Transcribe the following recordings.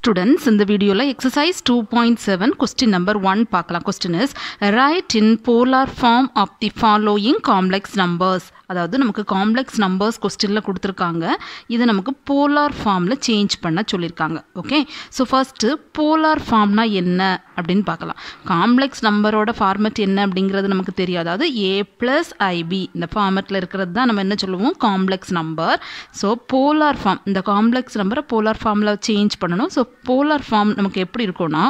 Students இந்த வீடியோவில் exercise two point seven question number one பார்க்கலாம் question is write in polar form of the following complex numbers அதாவது நமக்கு complex numbers கொஸ்டினில் கொடுத்துருக்காங்க இதை நமக்கு போலார் ஃபார்மில் சேஞ்ச் பண்ண சொல்லியிருக்காங்க ஓகே ஸோ ஃபஸ்ட்டு போலார் ஃபார்ம்னா என்ன அப்படின்னு பார்க்கலாம் காம்ப்ளெக்ஸ் நம்பரோட ஃபார்மெட் என்ன அப்படிங்கிறது நமக்கு தெரியும் அதாவது ஏ ப்ளஸ் ஐபி இந்த ஃபார்மெட்டில் இருக்கிறது தான் நம்ம என்ன சொல்லுவோம் complex number so polar form இந்த காம்ப்ளெக்ஸ் நம்பரை போலார் ஃபார்மில் சேஞ்ச் பண்ணணும் ஸோ போலார் ஃபார்ம் நமக்கு எப்படி இருக்கும்னா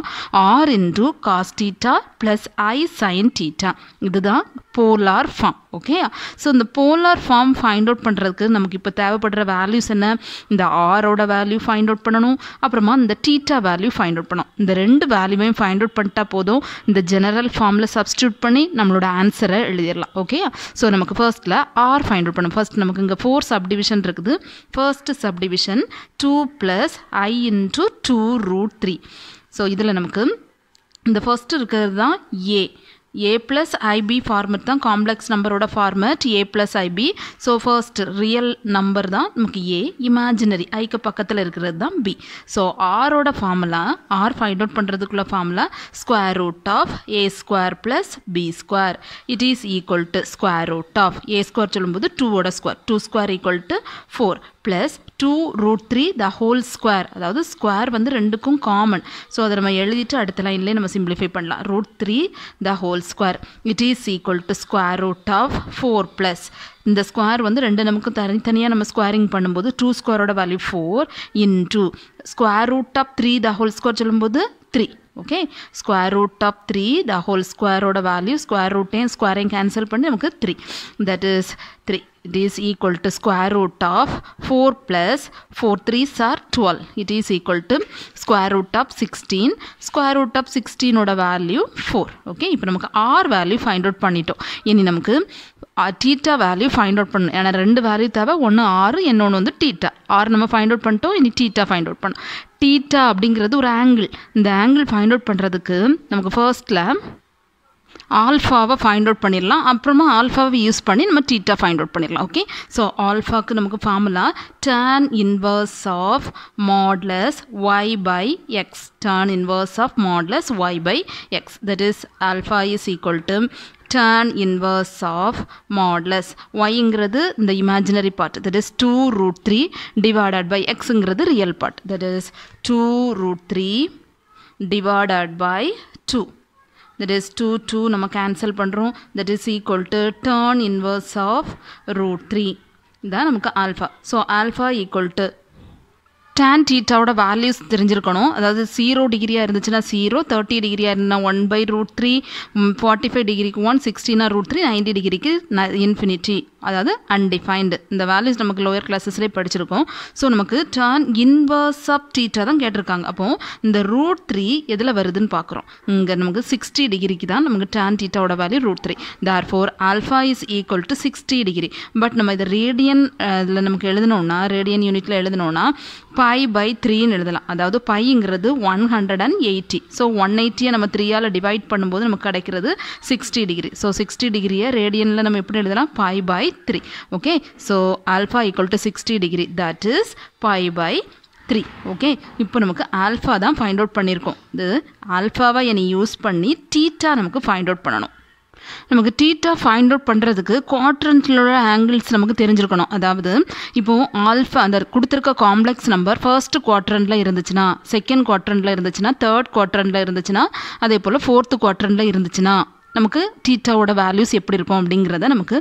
r into cos theta plus i sine theta இதுதான் போலார் ஃபார்ம் ஓகே ஸோ இந்த போலார் ஃபார்ம் ஃபைண்ட் அவுட் பண்ணுறதுக்கு நமக்கு இப்போ தேவைப்படுற வேல்யூஸ் என்ன இந்த ஆரோட வேல்யூ ஃபைண்ட் அவுட் பண்ணணும் அப்புறமா இந்த டீட்டா வேல்யூ ஃபைண்ட் அவுட் பண்ணணும் இந்த ரெண்டு வேல்யூவையும் ஃபைண்ட் அவுட் பண்ணிட்டா போதும் இந்த ஜெனரல் ஃபார்மில் சப்ஸ்டியூட் பண்ணி நம்மளோட ஆன்சரை எழுதிடலாம் ஓகே ஸோ நமக்கு ஃபர்ஸ்ட்டில் ஆர் ஃபைண்ட் அவுட் பண்ணணும் ஃபர்ஸ்ட் நமக்கு இங்கே ஃபோர் சப்டிவிஷன் இருக்குது first subdivision two plus i into two root three so இதில் நமக்கு இந்த ஃபர்ஸ்ட் இருக்கிறது தான் a a plus i b format தான் காம்ப்ளெக்ஸ் நம்பரோட format a plus i b so first real number தான் நமக்கு ஏ இமேஜினரி ஐக்கு பக்கத்தில் இருக்கிறது தான் பி ஸோ ஆரோட ஃபார்முலா ஆர் ஃபைண்ட் அவுட் பண்ணுறதுக்குள்ள formula square root of a square plus B square it is equal to square root of a square சொல்லும்போது டூவோட square two square equal to four plus two root three the whole square அதாவது square வந்து ரெண்டுக்கும் common so அதை நம்ம எழுதிட்டு அடுத்த லைன்லேயே நம்ம சிம்பிளிஃபை பண்ணலாம் root three the whole square it is equal to square root of four plus இந்த ஸ்கொயர் வந்து ரெண்டு நமக்கு தனித்தனியாக நம்ம ஸ்கொயரிங் பண்ணும்போது டூ ஸ்கொயரோட value four into square root of three the whole square சொல்லும்போது three okay square root of three the whole ஸ்கொயரோட வேல்யூ ஸ்கொயர் ரூட்டையும் ஸ்கொயரையும் கேன்சல் பண்ணி நமக்கு three that is 3. It is equal to square root of four plus 4 3s are 12. It is equal to square root of 16. Square root of 16 ஓட value 4. இப்போ நமக்கு R value find out பண்ணிட்டோம். இனி நமக்கு டீட்டா வேல்யூ ஃபைண்ட் அவுட் பண்ணணும் ஏன்னா ரெண்டு value தேவை ஒன்று ஆறு இன்னொன்று வந்து டீட்டா ஆறு நம்ம ஃபைண்ட் அவுட் பண்ணிட்டோம் இனி டீட்டா ஃபைண்ட் அவுட் பண்ணோம் டீட்டா அப்படிங்கிறது ஒரு ஆங்கிள் இந்த ஆங்கிள் ஃபைண்ட் அவுட் பண்ணுறதுக்கு நமக்கு ஃபர்ஸ்ட்டில் ஆல்ஃபாவை ஃபைண்ட் அவுட் பண்ணிடலாம் அப்புறமா ஆல்ஃபாவை யூஸ் பண்ணி நம்ம டீட்டா ஃபைண்ட் அவுட் பண்ணிடலாம் ஓகே ஸோ ஆல்ஃபாக்கு நமக்கு formula tan inverse of modulus y by x tan inverse of modulus y by x that is alpha is equal to tan inverse of modulus ஒய்ங்கிறது இந்த imaginary part that is two root three divided by எக்ஸுங்கிறது real part that is two root three divided by two that is two two நம்ம cancel பண்ணுறோம் that is equal to tan inverse of root three இதான் நமக்கு alpha so alpha equal to tan டீட்டாவோட values தெரிஞ்சிருக்கணும் அதாவது zero டிகிரியாக இருந்துச்சுன்னா zero thirty டிகிரியாக இருந்துன்னா one by root three forty five டிகிரிக்கு ஒன் சிக்ஸ்டினா ரூட் த்ரீ நைன்டி டிகிரிக்கு infinity அதாவது அன்டிஃபைன்டு இந்த வேல்யூஸ் நமக்கு லோயர் கிளாஸஸ்லேயே படிச்சிருக்கோம் ஸோ நமக்கு டான் இன்வர்ஸ் ஆஃப் டீட்டா தான் கேட்டிருக்காங்க அப்போது இந்த ரூட் த்ரீ எதில் வருதுன்னு பார்க்குறோம் இங்கே நமக்கு சிக்ஸ்டி டிகிரிக்கு தான் நமக்கு டான் டீட்டாவோட value root three therefore alpha is equal to sixty degree but நம்ம இதை ரேடியன் இதில் நமக்கு எழுதணும்னா ரேடியன் யூனிட்டில் எழுதணும்னா பை பை த்ரீன்னு எழுதலாம் அதாவது பைங்கிறது one hundred and eighty so one எயிட்டியை நம்ம த்ரீயால் டிவைட் பண்ணும்போது நமக்கு கிடைக்கிறது சிக்ஸ்டி டிகிரி ஸோ சிக்ஸ்டி டிகிரியை ரேடியனில் நம்ம எப்படி எழுதலாம் pi pi by three okay so alpha equal to sixty degree that is five by three okay இப்போ நமக்கு ஆல்ஃபா தான் ஃபைண்ட் அவுட் பண்ணியிருக்கோம் இது ஆல்ஃபாவை என்னை யூஸ் பண்ணி டீட்டா நமக்கு ஃபைண்ட் அவுட் பண்ணணும் நமக்கு டீட்டா ஃபைண்ட் அவுட் பண்ணுறதுக்கு உள்ள ஆங்கிள்ஸ் நமக்கு தெரிஞ்சிருக்கணும் அதாவது இப்போது ஆல்ஃபா அந்த கொடுத்துருக்க காம்ப்ளெக்ஸ் நம்பர் ஃபர்ஸ்ட் குவாட்ரண்டில் இருந்துச்சுன்னா செகண்ட் குவாட்ரண்டில் இருந்துச்சுன்னா தேர்ட் குவாட்ரண்டில் இருந்துச்சுன்னா அதே போல் ஃபோர்த்து குவாட்ரண்டில் இருந்துச்சுன்னா நமக்கு டீட்டாவோட வேல்யூஸ் எப்படி இருக்கும் அப்படிங்கிறத நமக்கு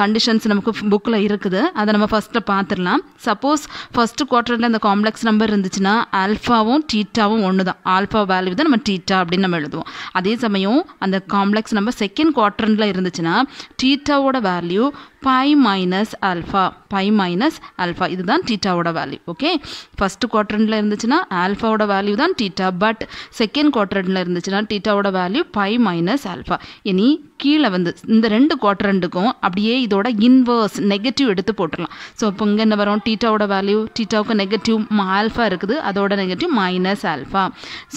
கண்டிஷன்ஸ் நமக்கு புக்கில் இருக்குது அதை நம்ம ஃபஸ்ட்டில் பார்த்துடலாம் சப்போஸ் ஃபஸ்ட்டு குவார்ட்டரில் இந்த காம்ப்ளெக்ஸ் நம்பர் இருந்துச்சுன்னா ஆல்ஃபாவும் டீட்டாவும் ஒன்று தான் ஆல்ஃபா வேல்யூ தான் நம்ம டீட்டா அப்படின்னு நம்ம எழுதுவோம் அதே சமயம் அந்த காம்ப்ளெக்ஸ் நம்பர் செகண்ட் குவார்ட்டரில் இருந்துச்சுன்னா டீட்டாவோட value pi minus alpha pi minus alpha இதுதான் டீட்டாவோட வேல்யூ ஓகே ஃபஸ்ட் குவாட்ரண்டில் இருந்துச்சுன்னா ஆல்ஃபாவோட வேல்யூ தான் டீட்டா பட் செகண்ட் குவாட்ரண்டில் இருந்துச்சுன்னா டீட்டாவோட வேல்யூ பை மைனஸ் ஆல்ஃபா இனி கீழே வந்து இந்த ரெண்டு குவாட்ரண்டுக்கும் அப்படியே இதோட இன்வர்ஸ் நெகட்டிவ் எடுத்து போட்டுடலாம் ஸோ இப்போ இங்கே என்ன வரும் டீட்டாவோட வேல்யூ டீட்டாவுக்கு நெகட்டிவ் ஆல்ஃபா இருக்குது அதோட நெகட்டிவ் மைனஸ் ஆல்ஃபா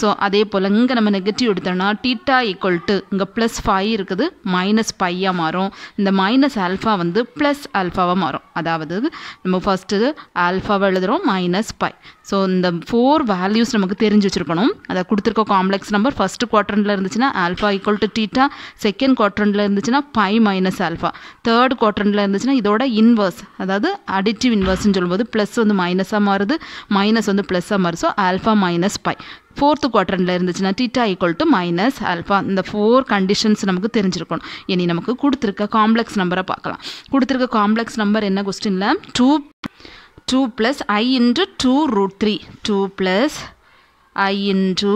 ஸோ அதே போல் இங்கே நம்ம நெகட்டிவ் எடுத்தோம்னா டீட்டா ஈக்குவல் டு இங்கே ப்ளஸ் ஃபைவ் இருக்குது மைனஸ் பையாக மாறும் இந்த மைனஸ் ஆல்ஃபா வந்து வந்து ப்ளஸ் ஆல்ஃபாவாக மாறும் அதாவது நம்ம ஃபஸ்ட்டு ஆல்ஃபாவை எழுதுகிறோம் மைனஸ் பை ஸோ இந்த ஃபோர் வேல்யூஸ் நமக்கு தெரிஞ்சு வச்சுருக்கணும் அதை கொடுத்துருக்க காம்ப்ளெக்ஸ் நம்பர் ஃபஸ்ட் குவாட்ரண்ட்டில் இருந்துச்சுன்னா alpha equal to theta second குவாட்ரண்ட்டில் இருந்துச்சுன்னா பை மைனஸ் ஆல்ஃபா தேர்ட் குவாட்ரண்ட்டில் இருந்துச்சுன்னா இதோட இன்வர்ஸ் அதாவது அடிட்டிவ் இன்வர்ஸ்னு சொல்லும்போது ப்ளஸ் வந்து மைனஸாக மாறுது மைனஸ் வந்து ப்ளஸ்ஸாக மாறு so alpha minus pi fourth குவார்டரில் இருந்துச்சுன்னா theta equal to minus alpha இந்த ஃபோர் கண்டிஷன்ஸ் நமக்கு தெரிஞ்சிருக்கணும் இனி நமக்கு கொடுத்துருக்க காம்ப்ளெக்ஸ் நம்பரை பார்க்கலாம் கொடுத்துருக்க காம்ப்ளெக்ஸ் நம்பர் என்ன கொஸ்டினில் two 2 plus i into 2 root 3. 2 plus i into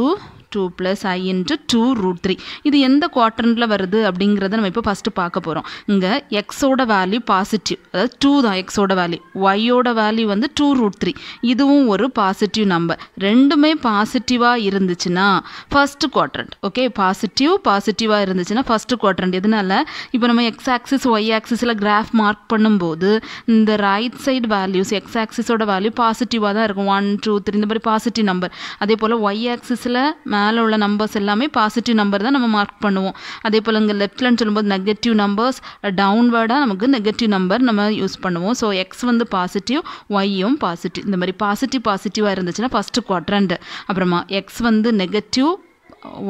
two plus i into two root three இது எந்த குவார்டர்னில் வருது அப்படிங்கிறத நம்ம இப்போ ஃபஸ்ட்டு பார்க்க போகிறோம் இங்கே எக்ஸோட வேல்யூ பாசிட்டிவ் அதாவது டூ தான் எக்ஸோட வேல்யூ ஒய்யோட வேல்யூ வந்து டூ ரூட் த்ரீ இதுவும் ஒரு பாசிட்டிவ் நம்பர் ரெண்டுமே பாசிட்டிவாக இருந்துச்சுன்னா ஃபஸ்ட்டு குவாட்ரண்ட் ஓகே பாசிட்டிவ் பாசிட்டிவாக இருந்துச்சுன்னா ஃபஸ்ட்டு குவாட்ரண்ட் இதனால் இப்போ நம்ம எக்ஸ் ஆக்சிஸ் ஒய் ஆக்சிஸில் கிராஃப் மார்க் பண்ணும்போது இந்த ரைட் சைடு வேல்யூஸ் எக்ஸ் ஆக்சிஸோட வேல்யூ பாசிட்டிவாக தான் இருக்கும் ஒன் டூ த்ரீ இந்த மாதிரி பாசிட்டிவ் நம்பர் அதே போல் ஒய் ஆக்சிஸில் மேலே உள்ள நம்பர்ஸ் எல்லாமே பாசிட்டிவ் நம்பர் தான் நம்ம மார்க் பண்ணுவோம் அதே போல் இங்கே லெஃப்ட்லன்னு சொல்லும்போது நெகட்டிவ் நம்பர்ஸ் டவுன்வேர்டாக நமக்கு நெகட்டிவ் நம்பர் நம்ம யூஸ் பண்ணுவோம் ஸோ எக்ஸ் வந்து பாசிட்டிவ் ஒய்யும் பாசிட்டிவ் இந்த மாதிரி பாசிட்டிவ் பாசிட்டிவாக இருந்துச்சுன்னா ஃபஸ்ட்டு குவாட்ரண்ட் அப்புறமா எக்ஸ் வந்து நெகட்டிவ்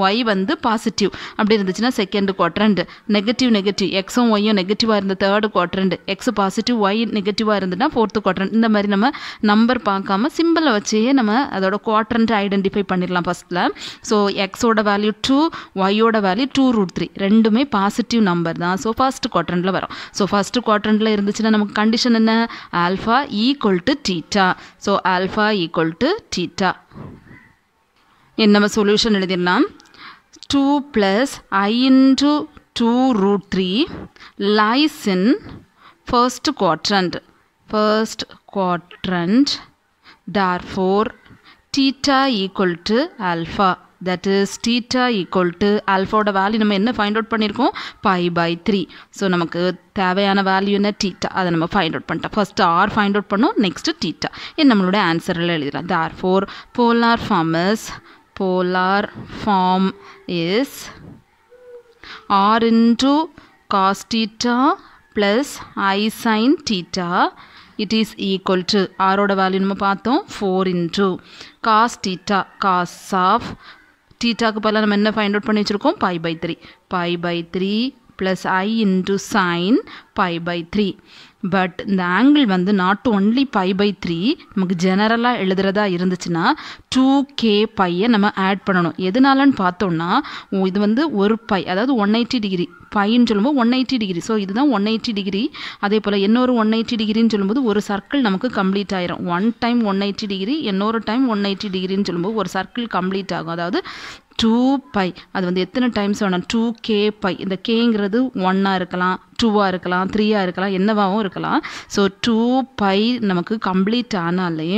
ஒய் வந்து பாசிட்டிவ் அப்படி இருந்துச்சுன்னா செகண்ட் குவாட்ரண்ட் நெகட்டிவ் நெகட்டிவ் எக்ஸும் ஒய்யும் நெகட்டிவாக இருந்த third quadrant x positive y நெகட்டிவாக இருந்ததுன்னா ஃபோர்த்து குவாட்ரண்ட் இந்த மாதிரி நம்ம நம்பர் பார்க்காம சிம்பிளை வச்சே நம்ம அதோட குவாட்ரண்ட் ஐடென்டிஃபை பண்ணிடலாம் ஃபஸ்ட்டில் ஸோ எக்ஸோட வேல்யூ டூ ஒய்யோட வேல்யூ டூ ரூட் த்ரீ ரெண்டுமே பாசிட்டிவ் நம்பர் தான் ஸோ ஃபஸ்ட் குவாட்ரண்டில் வரும் ஸோ ஃபஸ்ட்டு குவாட்ரண்டில் இருந்துச்சுன்னா நமக்கு கண்டிஷன் என்ன alpha equal to theta so alpha equal to theta நம்ம சொல்யூஷன் எழுதிடலாம் two plus i into two root three lies in first quadrant first quadrant therefore theta equal to alpha that is theta equal to alphaோட value நம்ம என்ன find out பண்ணியிருக்கோம் pi by three so நமக்கு தேவையான value என்ன theta அதை நம்ம find out பண்ணிட்டோம் ஃபஸ்ட்டு ஆர் ஃபைண்ட் அவுட் பண்ணோம் நெக்ஸ்ட்டு டீட்டா என் நம்மளோட ஆன்சரில் எழுதிடலாம் therefore polar form is polar form is r into cos theta plus i sin theta it is equal to r ஓட வேல்யூ நம்ம பார்த்தோம் 4 into cos theta cos of தீட்டாக்கு பதிலாக நம்ம என்ன ஃபைண்ட் அவுட் பண்ணி வச்சுருக்கோம் pi by three pi by three plus i into sine pi by three but இந்த angle வந்து not only pi by three நமக்கு ஜெனரலாக எழுதுகிறதா இருந்துச்சுன்னா டூ கே பையை நம்ம ஆட் பண்ணணும் எதனாலன்னு பார்த்தோம்னா இது வந்து ஒரு பை அதாவது ஒன் எயிட்டி டிகிரி பைன்னு சொல்லும்போது ஒன் எயிட்டி டிகிரி ஸோ இதுதான் ஒன் எயிட்டி டிகிரி அதே போல் இன்னொரு ஒன் எயிட்டி டிகிரின்னு சொல்லும்போது ஒரு சர்க்கிள் நமக்கு கம்ப்ளீட் ஆயிரும் one time one eighty degree இன்னொரு டைம் ஒன் எயிட்டி டிகிரின்னு சொல்லும்போது ஒரு சர்க்கிள் கம்ப்ளீட் ஆகும் அதாவது டூ பை அது வந்து எத்தனை டைம்ஸ் வேணும் டூ கே பை இந்த கேங்கிறது ஒன்னாக இருக்கலாம் டூவாக இருக்கலாம் த்ரீயாக இருக்கலாம் என்னவாகவும் இருக்கலாம் ஸோ டூ பை நமக்கு கம்ப்ளீட் ஆனாலே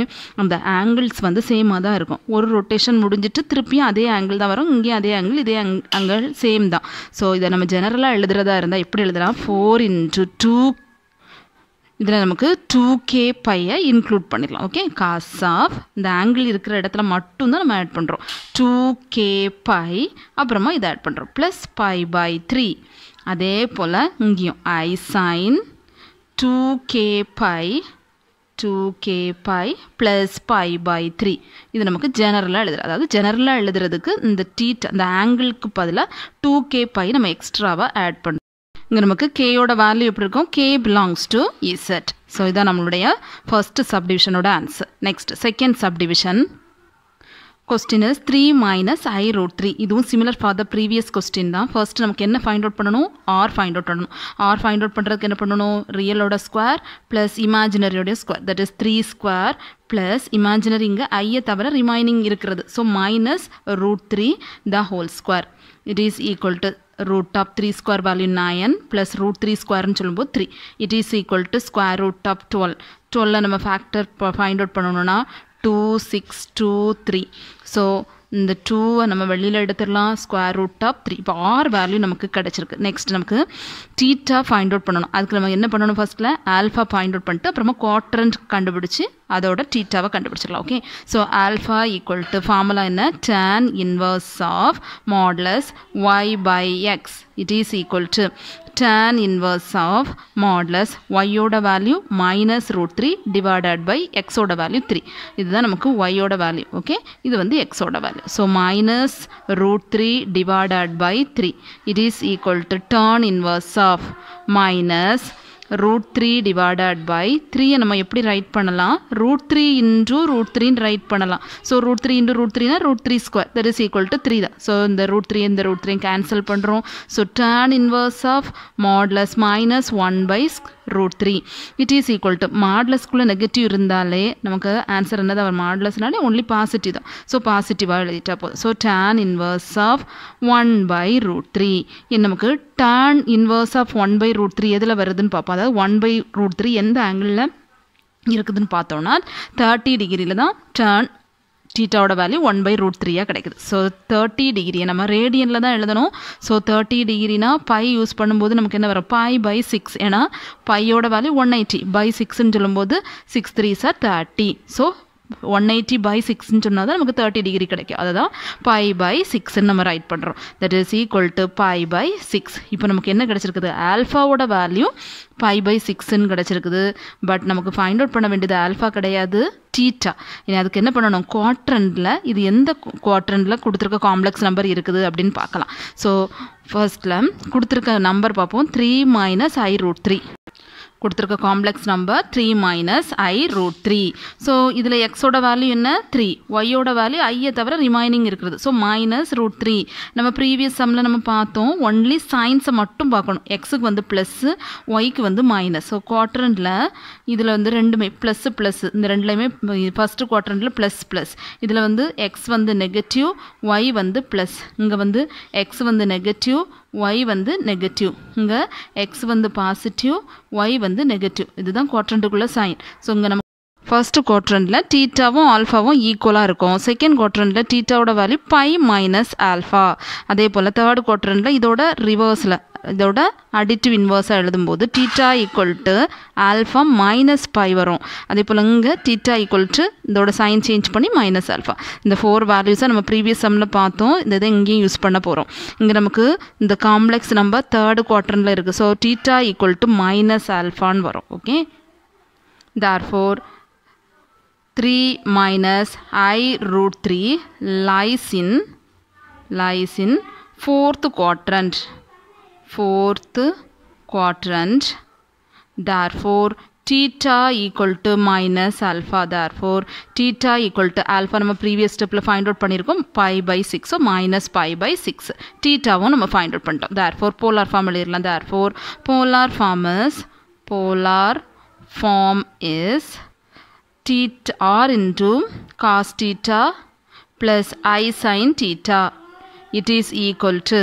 அந்த ஆங்கிள்ஸ் வந்து சேமாக தான் இருக்கும் ஒரு ரொட்டேஷன் முடிஞ்சிட்டு திருப்பியும் அதே ஆங்கிள் தான் வரும் இங்கேயும் அதே ஆங்கிள் இதே ஆங்கிள் சேம் தான் ஸோ இதை நம்ம ஜெனரலாக எழுதுறதா இருந்தால் எப்படி எழுதலாம் ஃபோர் இன்ட்டு டூ இதில் நமக்கு டூ கே பையை இன்க்ளூட் பண்ணிடலாம் ஓகே காஸ் ஆஃப் இந்த ஆங்கிள் இருக்கிற இடத்துல மட்டும்தான் நம்ம ஆட் பண்ணுறோம் டூ கே பை அப்புறமா இதை ஆட் பண்ணுறோம் ப்ளஸ் பை பை த்ரீ அதே போல் இங்கேயும் i sine two k pi two k pi plus pi by three இது நமக்கு ஜெனரலாக எழுதுறது அதாவது ஜெனரலாக எழுதுறதுக்கு இந்த டீட் அந்த ஆங்கிளுக்கு பதிலாக டூ கே பை நம்ம எக்ஸ்ட்ராவாக ஆட் பண்ணுறோம் இங்கே நமக்கு கேயோட வேல்யூ எப்படி இருக்கும் k belongs to z so இதான் நம்மளுடைய ஃபர்ஸ்ட் சப்டிவிஷனோட answer next second subdivision question is three minus i root three இதுவும் similar for the previous question தான் ஃபர்ஸ்ட் நமக்கு என்ன ஃபைண்ட் அவுட் பண்ணணும் ஆர் ஃபைண்ட் அவுட் பண்ணணும் ஆர் ஃபைண்ட் அவுட் பண்ணுறதுக்கு என்ன பண்ணணும் ரியலோட ஸ்கொயர் ப்ளஸ் இமேஜினரியோட square that is three square plus imaginary இங்கே ஐயை தவிர ரிமைனிங் இருக்கிறது so minus root three the whole square it is equal to root of 3 square value 9 plus root 3 square சொல்லும்போ 3 it is equal to square root of 12 12 நம்ம factor find out பண்ணும்னுனா 2, 6, 2, 3 so இந்த டூவை நம்ம வெளியில் எடுத்துடலாம் ஸ்கொயர் ரூட் ஆஃப் த்ரீ இப்போ r value நமக்கு கிடச்சிருக்கு நெக்ஸ்ட் நமக்கு டீட்டா ஃபைண்ட் அவுட் பண்ணணும் அதுக்கு நம்ம என்ன பண்ணணும் ஃபஸ்ட்டில் ஆல்ஃபா ஃபைண்ட் அவுட் பண்ணிட்டு அப்புறமா குவாட்ரண்ட் கண்டுபிடிச்சி அதோட டீட்டாவை கண்டுபிடிச்சிடலாம் okay so alpha equal to formula என்ன tan inverse of modulus y by x it is equal to tan inverse of modulus yoda value minus root 3 divided by xoda value 3. This is y oda value. Okay. This is x value. So minus root 3 divided by 3. It is equal to tan inverse of minus root three divided by த்ரீயை நம்ம எப்படி right பண்ணலாம் root three into root த்ரீன்னு right பண்ணலாம் so root three into root த்ரீனா root three square that is equal to three தான் so இந்த root three இந்த ரூட் த்ரீ கேன்சல் பண்ணுறோம் so tan inverse of modulus minus one by root three it equal equal modulus குள்ள negative இருந்தாலே நமக்கு answer என்னது அவர் மாடலஸ்னாலே ஒன்லி பாசிட்டிவ் தான் ஸோ பாசிட்டிவாக எழுதிட்டா போதும் so tan inverse of one by root three நமக்கு tan inverse of one by root three எதில் வருதுன்னு பார்ப்போம் அதாவது ஒன் பை ரூட் த்ரீ எந்த ஆங்கிளில் இருக்குதுன்னு பார்த்தோன்னா தேர்ட்டி டிகிரியில் தான் டேன் தீட்டாவோட வேல்யூ ஒன் பை ரூட் த்ரீயாக கிடைக்குது ஸோ தேர்ட்டி டிகிரி நம்ம ரேடியனில் தான் எழுதணும் ஸோ தேர்ட்டி டிகிரினா பை யூஸ் பண்ணும்போது நமக்கு என்ன வரும் பை பை சிக்ஸ் ஏன்னா பையோட வேல்யூ ஒன் எயிட்டி பை சிக்ஸ்ன்னு சொல்லும்போது சிக்ஸ் த்ரீ சார் thirty so one eighty by சிக்ஸ்ன்னு சொன்னால் தான் நமக்கு தேர்ட்டி டிகிரி கிடைக்கும் அதை தான் பை பை சிக்ஸ்ன்னு நம்ம ரைட் பண்ணுறோம் that is equal to pi by six இப்போ நமக்கு என்ன கிடச்சிருக்குது ஆல்ஃபாவோட வேல்யூ பை பை சிக்ஸ்ன்னு கிடச்சிருக்குது பட் நமக்கு ஃபைண்ட் அவுட் பண்ண வேண்டியது ஆல்ஃபா கிடையாது டீட்டா இனி அதுக்கு என்ன பண்ணணும் குவாட்ரண்டில் இது எந்த குவாட்ரண்டில் கொடுத்துருக்க காம்ப்ளெக்ஸ் நம்பர் இருக்குது அப்படின்னு பார்க்கலாம் ஸோ ஃபர்ஸ்ட்டில் கொடுத்துருக்க நம்பர் பார்ப்போம் three minus i root three கொடுத்துருக்க complex number three minus i root three so இதில் எக்ஸோட வேல்யூ என்ன த்ரீ ஒய்யோட வேல்யூ ஐயை தவிர ரிமைனிங் இருக்கிறது ஸோ மைனஸ் ரூட் த்ரீ நம்ம ப்ரீவியஸ் சம்மில் நம்ம பார்த்தோம் ஒன்லி சயின்ஸை மட்டும் பார்க்கணும் எக்ஸுக்கு வந்து ப்ளஸ்ஸு ஒய்க்கு வந்து மைனஸ் ஸோ குவாட்ரண்டில் இதில் வந்து ரெண்டுமே ப்ளஸ்ஸு ப்ளஸ் இந்த ரெண்டுலேயுமே ஃபஸ்ட்டு குவாட்ரண்டில் ப்ளஸ் ப்ளஸ் இதில் வந்து எக்ஸ் வந்து நெகட்டிவ் ஒய் வந்து ப்ளஸ் இங்கே வந்து எக்ஸ் வந்து நெகட்டிவ் ஒய் வந்து நெகட்டிவ் இங்கே எக்ஸ் வந்து பாசிட்டிவ் ஒய் வந்து நெகட்டிவ் இதுதான் குவாட்ரண்ட்டுக்குள்ளே சைன் ஸோ இங்கே நம்ம ஃபர்ஸ்ட் குவாட்ரண்டில் டீட்டாவும் ஆல்ஃபாவும் ஈக்குவலாக இருக்கும் செகண்ட் குவாட்ரண்டில் டீட்டாவோட வாலி பை மைனஸ் ஆல்ஃபா அதே போல் third குவாட்ரண்டில் இதோட ரிவர்ஸில் இதோட அடிட்டிவ் இன்வர்ஸாக போது theta equal to alpha minus pi வரும் அதே போல் இங்கே டீட்டா ஈக்குவல் டு இதோட சைன் சேஞ்ச் பண்ணி மைனஸ் ஆல்ஃபா இந்த ஃபோர் வேல்யூஸாக நம்ம ப்ரீவியஸ் சம்மில் பார்த்தோம் இந்த இதை இங்கேயும் யூஸ் பண்ண போகிறோம் இங்கே நமக்கு இந்த காம்ப்ளெக்ஸ் நம்பர் தேர்டு குவார்ட்டர்னில் இருக்குது so theta equal to minus ஆல்ஃபான்னு வரும் okay therefore three minus i root three lies in lies in fourth quadrant fourth quadrant. Therefore, theta equal to minus alpha. Therefore, theta equal to alpha நம்ம previous stepல find out பண்ணிருக்கும் pi by 6 so minus pi by 6 theta வும் நம்ம find out பண்ணிடும். therefore polar form இல்லிருலாம் therefore polar form is polar form is theta r into cos theta plus i sin theta it is equal to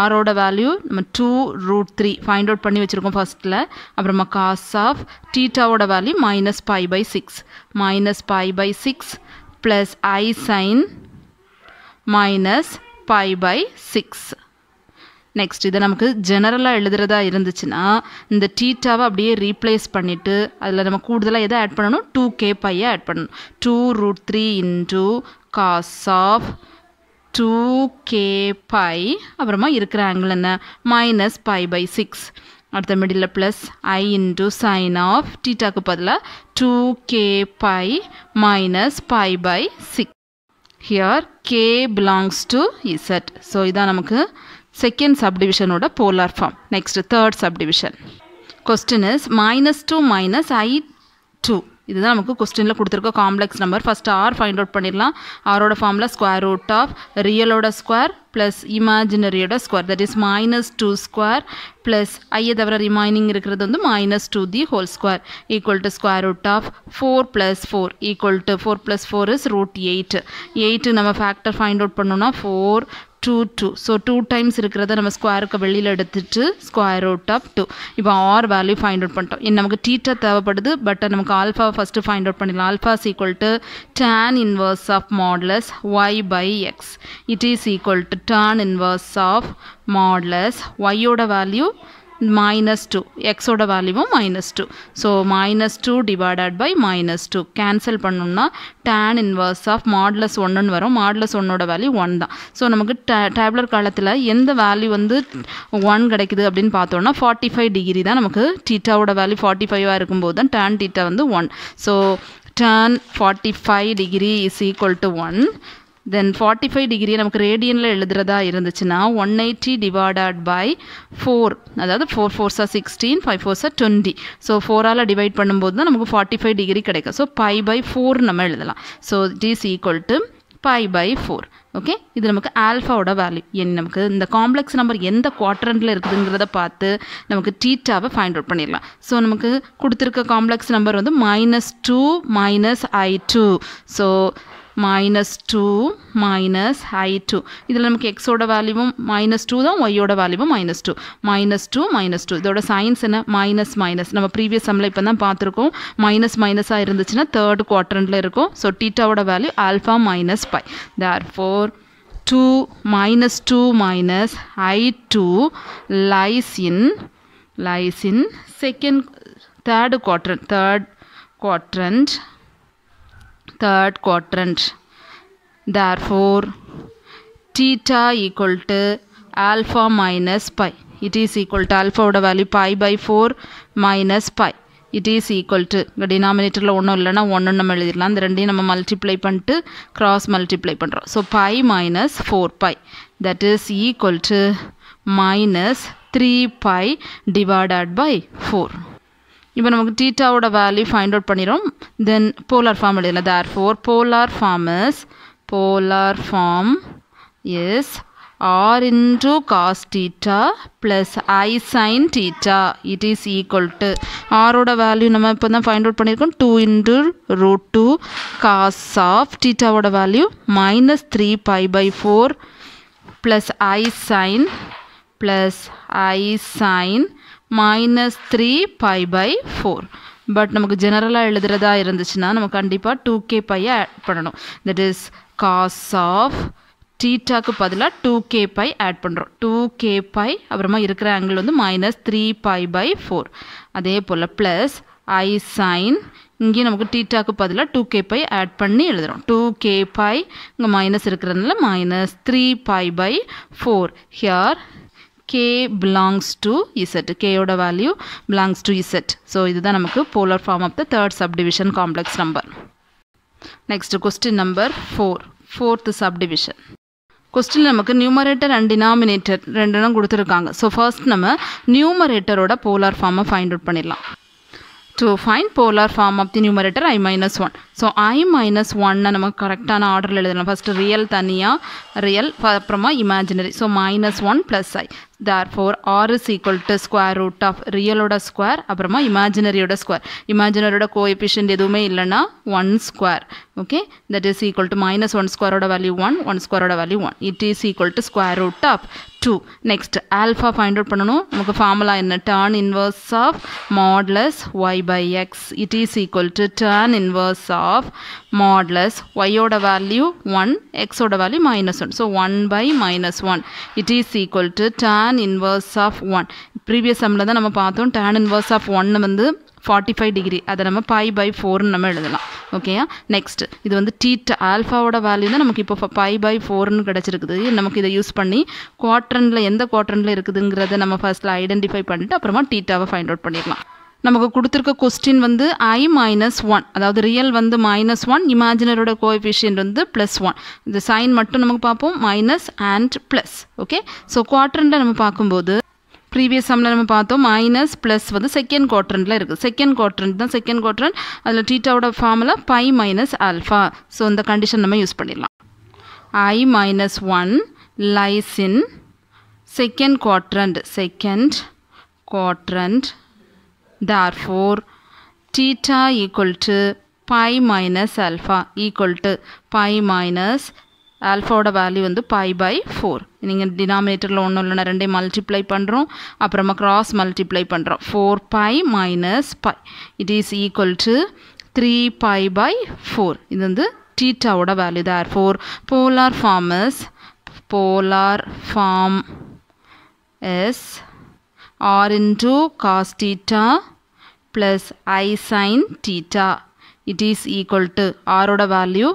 ஆரோட value நம்ம two root three find out பண்ணி வச்சுருக்கோம் ஃபஸ்ட்டில் அப்புறமா cos of டீட்டாவோட value minus pi by six minus pi by six plus i sine minus pi by six next இதை நமக்கு ஜெனரலாக எழுதுறதா இருந்துச்சுன்னா இந்த டீட்டாவை அப்படியே ரீப்ளேஸ் பண்ணிவிட்டு அதில் நம்ம கூடுதலாக எதை ஆட் பண்ணணும் டூ கே பையை ஆட் பண்ணணும் two root three into cos of two k pi அப்புறமா இருக்கிற ஆங்கிள் என்ன மைனஸ் pi பை சிக்ஸ் அடுத்த middle plus i into sine of டீட்டாக்கு பதிலாக two k pi minus by by six here k belongs z, so so இதான் நமக்கு second சப்டிவிஷனோட polar form next third subdivision question is minus two minus i two இதுதான் நமக்கு கொஸ்டினில் கொடுத்துருக்க complex number first R find out பண்ணிடலாம் ஆரோட ஃபார்மில் ஸ்கொயர் ரூட் ஆஃப் ரியலோட ஸ்கொயர் ப்ளஸ் இமேஜினரியோட square that is minus two square plus ஐயை தவிர ரிமைனிங் இருக்கிறது வந்து minus two the whole square equal to square root of four plus four equal to four plus four is root eight eight நம்ம factor find out பண்ணோம்னா four two two so two times இருக்கிறத நம்ம ஸ்கொயருக்கு வெளியில் எடுத்துட்டு square root of two இப்போ r value find out பண்ணிட்டோம் நமக்கு டீட்டா தேவைப்படுது பட் நமக்கு ஆல்ஃபா ஃபஸ்ட்டு ஃபைண்ட் அவுட் பண்ணிடலாம் alpha is equal to tan inverse of modulus y by x it is equal to tan inverse of modulus ஒய்யோட value minus 2 x ஓட வேல்யூவும் minus 2 so minus 2 divided by minus 2 cancel பண்ணும்னா tan inverse of modulus 1 வரும் modulus 1 ஓட Vaali 1 so நமக்கு tabular காலத்தில் எந்த வாலி வந்து 1 கடைக்குது அப்படின் பார்த்தோம்னா 45 ஃபைவ் தான் நமக்கு theta ஓட வாலி 45 வாருக்கும் தான் tan theta வந்து 1 so tan 45 degree is equal to 1 then forty five டிகிரியை நமக்கு ரேடியனில் எழுதுகிறதா இருந்துச்சுன்னா one eighty divided by four அதாவது ஃபோர் ஃபோர் சார் சிக்ஸ்டீன் ஃபைவ் ஃபோர் சார் டுவெண்ட்டி ஸோ ஃபோரால் டிவைட் பண்ணும்போது தான் நமக்கு ஃபார்ட்டி ஃபைவ் டிகிரி கிடைக்கும் ஸோ பை பை ஃபோர் நம்ம எழுதலாம் so it is equal to pi by four okay இது நமக்கு ஆல்ஃபாவோட வேல்யூ என் நமக்கு இந்த காம்ப்ளெக்ஸ் நம்பர் எந்த குவாட்ரண்ட்டில் இருக்குதுங்கிறத பார்த்து நமக்கு டீட்டாவை ஃபைண்ட் அவுட் பண்ணிடலாம் ஸோ நமக்கு கொடுத்துருக்க காம்ப்ளெக்ஸ் நம்பர் வந்து minus two minus i two so minus two minus i two இதில் நமக்கு எக்ஸோட minus மைனஸ் டூ தான் ஓட வாலிவும் minus two minus two minus two இதோட சயின்ஸ் என்ன மைனஸ் மைனஸ் நம்ம ப்ரீவியஸ் சம்மில் இப்போ தான் பார்த்துருக்கோம் மைனஸ் மைனஸாக இருந்துச்சுன்னா தேர்ட் குவார்டரண்ட்டில் இருக்கும் so theta value alpha minus minus pi four two minus two minus i two lies in lies in second third quadrant third quadrant third quadrant. Therefore, theta equal to alpha minus pi. It is equal to alpha ஓட value pi by 4 minus pi. It is equal to இங்கே டினாமினேட்டரில் ஒன்றும் இல்லைன்னா ஒன்று நம்ம எழுதிடலாம் அந்த ரெண்டையும் நம்ம மல்டிப்ளை பண்ணிட்டு க்ராஸ் மல்டிப்ளை பண்ணுறோம் so pi minus four pi that is equal to minus three pi divided by four இப்போ நமக்கு டீட்டாவோட வேல்யூ ஃபைண்ட் அவுட் பண்ணிடும் தென் போலார் ஃபார்ம் எழுதியில் therefore polar form is polar form is r into cos theta plus i sine theta it is equal to ஆரோட value நம்ம இப்போ தான் find out பண்ணியிருக்கோம் two into root two cos of டீட்டாவோட value minus three pi by four plus i sine plus i sine minus three pi by four but நமக்கு ஜெனரலாக எழுதுகிறதா இருந்துச்சுன்னா நம்ம கண்டிப்பாக டூ கே பையை ஆட் பண்ணணும் தட் இஸ் காஸ் ஆஃப் டீட்டாக்கு பதிலாக டூ கே பை ஆட் பண்ணுறோம் டூ கே பை அப்புறமா இருக்கிற ஆங்கிள் வந்து minus three pi by four அதே போல் ப்ளஸ் ஐ சைன் இங்கேயும் நமக்கு டீட்டாக்கு பதிலாக டூ கே பை ஆட் பண்ணி எழுதுகிறோம் டூ கே பை இங்கே மைனஸ் இருக்கிறதுனால minus three pi by four here k to Z. K கேயோட value belongs to Z. So இதுதான் நமக்கு polar form of the third subdivision complex number Next, question number four Fourth subdivision question நமக்கு numerator and denominator ரெண்டுனும் கொடுத்துருக்காங்க so first நம்ம நியூமரேட்டரோட polar ஃபார்மை find out பண்ணிடலாம் To find polar form of the numerator i minus one so I minus 1 நம்ம கரெக்டான ஆர்டரில் எழுதலாம் First, ரியல் தனியாக ரியல் அப்புறமா imaginary so minus one plus i therefore r is equal to square root of ரியலோட square அப்புறமா இமேஜினரியோட square இமேஜினரியோட கோஎஃபிஷியன்ட் எதுவுமே இல்லைன்னா one square okay that is equal to minus one ஸ்கொயரோட வேல்யூ ஒன் ஒன் ஸ்கொயரோட value one it is equal to square root of two next alpha find out பண்ணணும் நமக்கு ஃபார்முலா என்ன tan inverse of modulus y by x it is equal to tan inverse of modulus ஒய்யோட value one எக்ஸோட value minus one so one by minus one it is equal to tan tan inverse of one previous சம்மில் தான் நம்ம பார்த்தோம் tan inverse of ஒன்று வந்து forty five degree அதை நம்ம பை பை ஃபோர்னு நம்ம எழுதலாம் ஓகேயா நெக்ஸ்ட் இது வந்து டீட் ஆல்ஃபாவோட வேல்யூ தான் நமக்கு இப்போ பை பை ஃபோர்னு கிடச்சிருக்குது நமக்கு இதை யூஸ் பண்ணி குவாட்ரனில் எந்த குவாட்ரனில் இருக்குதுங்கிறத நம்ம ஃபஸ்ட்டில் ஐடென்டிஃபை பண்ணிட்டு அப்புறமா டீட்டாவை ஃபைண்ட் அவுட் பண்ணிடலாம் நமக்கு கொடுத்துருக்க கொஸ்டின் வந்து ஐ மைனஸ் ஒன் அதாவது ரியல் வந்து மைனஸ் ஒன் இமேஜினரோட கோஎஃபிஷியன்ட் வந்து ப்ளஸ் ஒன் இந்த சைன் மட்டும் நமக்கு பார்ப்போம் minus and plus okay so குவாட்ரண்ட்டில் நம்ம பார்க்கும்போது ப்ரீவியஸ் சம்மில் நம்ம பார்த்தோம் மைனஸ் ப்ளஸ் வந்து செகண்ட் குவாட்ரண்ட்டில் இருக்குது செகண்ட் குவாட்ரண்ட் தான் செகண்ட் குவாட்ரண்ட் அதில் டீட்டாவோட formula pi minus alpha so இந்த கண்டிஷன் நம்ம யூஸ் பண்ணிடலாம் i minus one lies in second quadrant second quadrant Therefore, theta equal to pi minus alpha equal to pi minus ஆல்ஃபாவோட value வந்து pi by four நீங்கள் denominatorல் ஒன்றும் இல்லைனா multiply multiply பண்ணுறோம் அப்புறமா multiply மல்டிப்ளை பண்ணுறோம் four pi minus pi it is to 3 three pi by four இது வந்து டீட்டாவோட value polar form polar polar form polar form is cos theta cos plus i sin theta. It is equal to r oda value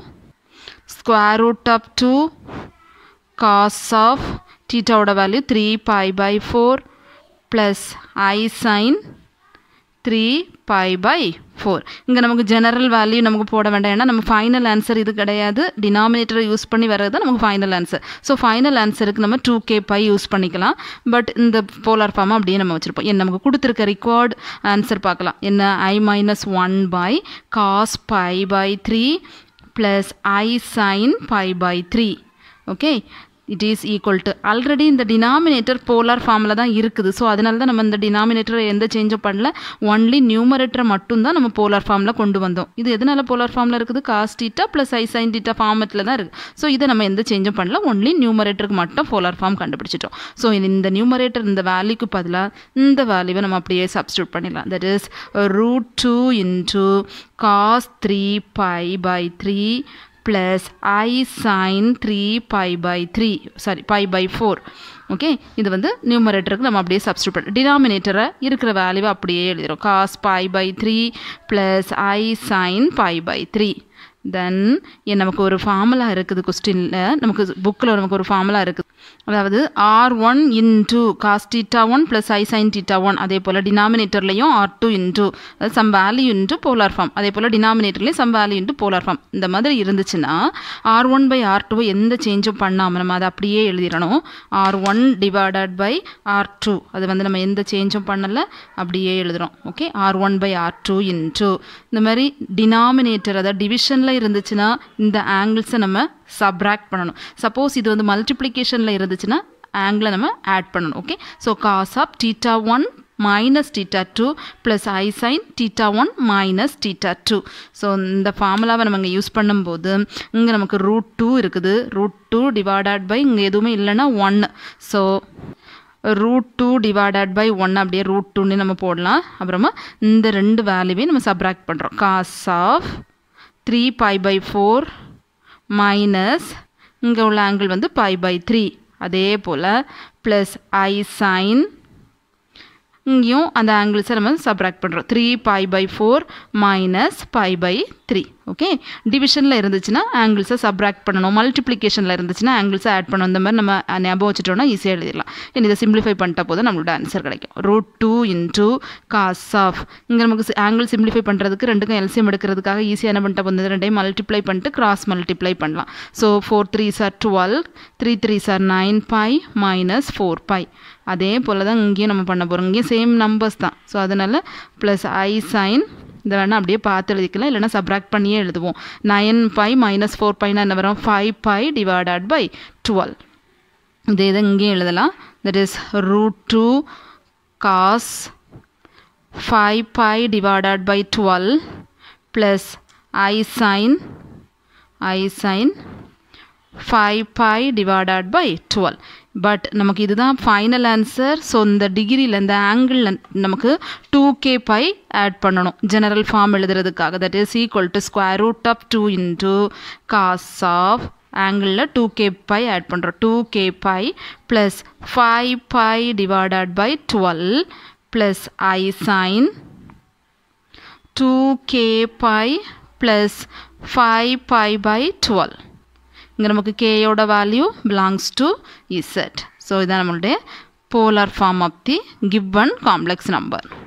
square root of 2 cos of theta oda value 3 pi by 4 plus i sin 3 pi by four இங்கே நமக்கு general value நமக்கு போட வேண்டாம் ஏன்னா நம்ம final answer இது கிடையாது டினாமினேட்டரை use பண்ணி வர்றது நமக்கு ஃபைனல் ஆன்சர் ஸோ ஃபைனல் ஆன்சருக்கு நம்ம டூ கே பை யூஸ் பண்ணிக்கலாம் பட் இந்த போலார் ஃபார்ம் அப்படியே நம்ம வச்சுருப்போம் என்ன நமக்கு கொடுத்துருக்க ரெக்கார்ட் ஆன்சர் பார்க்கலாம் என்ன i minus one by cos pi by three plus i sine pi by three okay it is equal to already இந்த டினாமினேட்டர் போலார் ஃபார்மில் தான் இருக்குது ஸோ அதனால தான் நம்ம இந்த டினாமினேட்டரை எந்த சேஞ்சும் பண்ணல ஒன்லி நியூமரேட்டரை மட்டும்தான் நம்ம போலார் ஃபார்மில் கொண்டு வந்தோம் இது எதனால் போலார் ஃபார்மில் இருக்குது cos theta plus i sine theta ஃபார்மெட்டில் தான் இருக்குது ஸோ இதை நம்ம எந்த சேஞ்சும் பண்ணல ஒன்லி நியூமரேட்டருக்கு மட்டும் போலார் ஃபார்ம் கண்டுபிடிச்சிட்டோம் ஸோ இந்த நியூமரேட்டர் இந்த வேல்யூக்கு பதிலாக இந்த வேல்யூவை நம்ம அப்படியே சப்ஸ்டியூட் பண்ணிடலாம் that is root two into cos three pi by three plus i sine three pi by three sorry pi by four okay இது வந்து நியூமரேட்டருக்கு நம்ம அப்படியே சப்ஸ்டியூட் பண்ண டினாமினேட்டரை இருக்கிற வேல்யூவை அப்படியே எழுதிடும் cos pi by three plus i sine pi by three then நமக்கு ஒரு ஃபார்முலா இருக்குது கொஸ்டினில் நமக்கு புக்கில் நமக்கு ஒரு ஃபார்முலா இருக்குது அதாவது r one into theta one plus i sine theta one அதே போல் டினாமினேட்டர்லையும் ஆர் டூ இன்டூ அதாவது some value into polar form அதே போல் டினாமினேட்டர்லேயும் some value into polar form இந்த மாதிரி இருந்துச்சுன்னா r one by r two எந்த சேஞ்சும் பண்ணாமல் நம்ம அதை அப்படியே எழுதிடணும் r one divided by r two அது வந்து நம்ம எந்த சேஞ்சும் பண்ணலை அப்படியே எழுதுகிறோம் okay r one by r two into இந்த மாதிரி டினாமினேட்டர் அதாவது டிவிஷனில் இருந்துச்சுன்னா இந்த ஆங்கிள்ஸை நம்ம சப்ராக்ட் பண்ணணும் சப்போஸ் இது வந்து மல்டிப்ளிகேஷனில் இருந்துச்சுன்னா ஆங்கிளை நம்ம ஆட் பண்ணணும் okay so cos of theta one minus theta two plus i sine theta one minus theta two so இந்த ஃபார்முலாவை நம்ம இங்கே யூஸ் பண்ணும்போது இங்கே நமக்கு ரூட் டூ இருக்குது ரூட் டூ டிவைடட் பை இங்கே எதுவுமே இல்லைன்னா ஒன்று so root two divided by one அப்படியே ரூட் டூன்னு நம்ம போடலாம் அப்புறமா இந்த ரெண்டு வேல்யூவையும் நம்ம சப்ராக்ட் பண்ணுறோம் cos of three pi by four minus இங்கே உள்ள ஆங்கிள் வந்து பை பை த்ரீ அதே போல் ப்ளஸ் ஐ சைன் இங்கேயும் அந்த ஆங்கிள்ஸை நம்ம சப்ராக்ட் பண்ணுறோம் three pi by four minus pi by three okay டிவிஷனில் இருந்துச்சுன்னா ஆங்கிள்ஸை சப்ராக்ட் பண்ணணும் மல்டிப்ளிகேஷனில் இருந்துச்சுன்னா ஆங்கிள்ஸை ஆட் பண்ண வந்த மாதிரி நம்ம ஞாபகம் வச்சுட்டோம்னா ஈஸியாக எழுதிடலாம் இனி இதை சிம்பிளிஃபை பண்ணிட்ட போது நம்மளோட ஆன்சர் கிடைக்கும் root two into cos of இங்கே நமக்கு ஆங்கிள் சிம்பிளிஃபை பண்ணுறதுக்கு ரெண்டுக்கும் எல்சியம் எடுக்கிறதுக்காக ஈஸியாக என்ன பண்ணிட்ட போது ரெண்டையும் மல்டிப்ளை பண்ணிட்டு கிராஸ் மல்டிப்ளை பண்ணலாம் ஸோ ஃபோர் த்ரீ சார் டுவெல் த்ரீ த்ரீ சார் nine pi minus four pi அதே போல் தான் இங்கேயும் நம்ம பண்ண போகிறோம் இங்கேயும் சேம் நம்பர்ஸ் தான் ஸோ அதனால் ப்ளஸ் ஐ சைன் இதை வேணால் அப்படியே பார்த்து எழுதிக்கலாம் இல்லைனா சப்ராக்ட் பண்ணியே எழுதுவோம் நைன் பை மைனஸ் ஃபோர் பைனா என்ன வரும் five pi divided by twelve இதே இதை இங்கேயும் எழுதலாம் that is root two cos five pi divided by twelve plus i sine i sine five pi divided by twelve but நமக்கு இதுதான் ஃபைனல் ஆன்சர் ஸோ இந்த டிகிரியில் இந்த ஆங்கிளில் நமக்கு டூ கே பை ஆட் பண்ணணும் ஜெனரல் ஃபார்ம் எழுதுறதுக்காக that is equal to square root of two into cos of ஆங்கிளில் டூ கே பை ஆட் பண்ணுறோம் two k pi plus five pi divided by twelve plus i sine two k pi plus five pi by twelve ഇങ്ങനെ നമുക്ക് കെയുടെ value belongs to Z so ഇതാണ് നമ്മളുടെ polar form of the given complex number